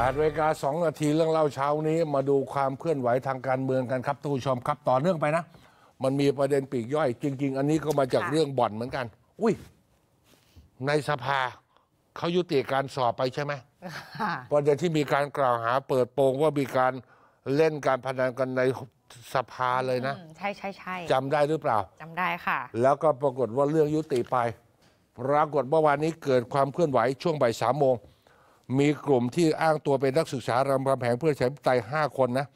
8เวลา2นาทีเรื่องเล่าเช้านี้ มาดูความเคลื่อนไหวทางการเมืองกันครับทุกผู้ชมครับ ต่อเนื่องไปนะ มันมีประเด็นปีกย่อย จริง ๆ อันนี้ก็มาจากเรื่องบ่อนเหมือนกัน อุ้ย ในสภาเขายุติการสอบไปใช่ไหมประเด็นที่มีการกล่าวหาเปิดโปงว่ามีการเล่นการพนันกันในสภาเลยนะใช่ใช่ใช่จำได้หรือเปล่าจำได้ค่ะ แล้วก็ปรากฏว่าเรื่องยุติไปปรากฏเมื่อวานนี้เกิดความเคลื่อนไหวช่วงบ่ายสามโมงมีกลุ่มที่อ้างตัวเป็นนักศึกษารามคำแหงเพื่อใช้ไตห้าคนนะ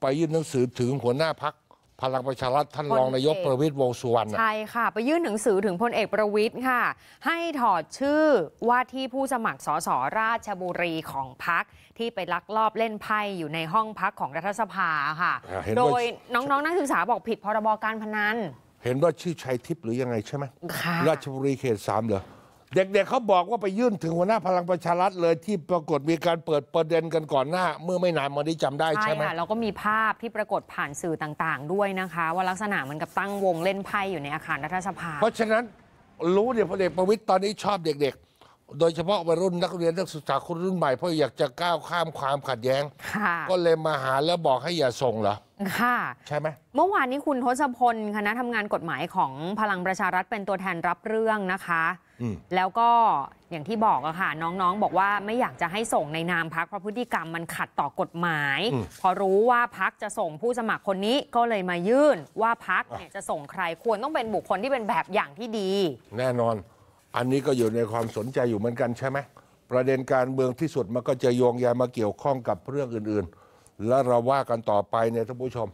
ไปยื่นหนังสือถึงหัวหน้าพักพลังประชารัฐท่านรองนายกประวิตยวงสุวรรณใช่ค่ะ ไปยื่นหนังสือถึงพลเอกประวิตยค่ะ ให้ถอดชื่อว่าที่ผู้สมัครสสราชบุรีของพักที่ไปลักลอบเล่นไพ่อยู่ในห้องพักของรัฐสภาค่ะ โดยน้องๆ นักศึกษาบอกผิดพรบการพนันเห็นว่าชื่อชัยทิพย์หรือยังไงใช่ไหมราชบุรีเขตสามเหรอเด็กๆ เขาบอกว่าไปยื่นถึงหัวหน้าพลังประชารัฐเลยที่ปรากฏมีการเปิดประเด็นกันก่อนหน้าเมื่อไม่นานมานี้จำได้ใช่ไหมใช่ค่ะแล้วก็มีภาพที่ปรากฏผ่านสื่อต่างๆ ด้วยนะคะ ว่าลักษณะเหมือนกับตั้งวงเล่นไพ่อยู่ในอาคารรัฐสภา เพราะฉะนั้น รู้เนี่ยพลเอกประวิตยตอนนี้ชอบเด็กโดยเฉพาะวัยรุ่นนักเรียนนักศึกษาคนรุ่นใหม่เพราะอยากจะก้าวข้ามความขัดแย้งก็เลยมาหาแล้วบอกให้อย่าส่งเหรอ ค่ะ ใช่ไหม เมื่อวานนี้คุณทศพลคณะทำงานกฎหมายของพลังประชารัฐเป็นตัวแทนรับเรื่องนะคะ แล้วก็อย่างที่บอกอะค่ะน้องๆ บอกว่าไม่อยากจะให้ส่งในนามพักเพราะพฤติกรรมมันขัดต่อกฎหมาย พอรู้ว่าพักจะส่งผู้สมัครคนนี้ก็เลยมายื่น ว่าพักเนี่ยจะส่งใครควรต้องเป็นบุคคลที่เป็นแบบอย่างที่ดี แน่นอนอันนี้ก็อยู่ในความสนใจอยู่เหมือนกันใช่ไหม ประเด็นการเมืองที่สุด มันก็จะโยงใยมาเกี่ยวข้องกับเรื่องอื่นๆ และเราว่ากันต่อไปเนี่ยท่านผู้ชม